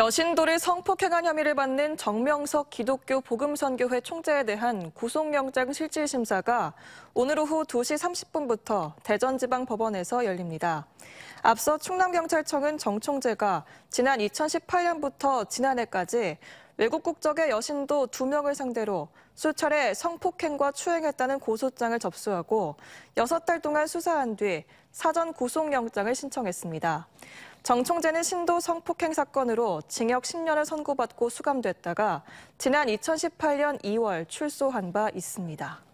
여신도를 성폭행한 혐의를 받는 정명석 기독교 복음선교회 총재에 대한 구속영장 실질심사가 오늘 오후 2시 30분부터 대전지방법원에서 열립니다. 앞서 충남경찰청은 정 총재가 지난 2018년부터 지난해까지 외국 국적의 여신도 2명을 상대로 수차례 성폭행과 추행했다는 고소장을 접수하고 6달 동안 수사한 뒤 사전 구속영장을 신청했습니다. 정 총재는 신도 성폭행 사건으로 징역 10년을 선고받고 수감됐다가 지난 2018년 2월 출소한 바 있습니다.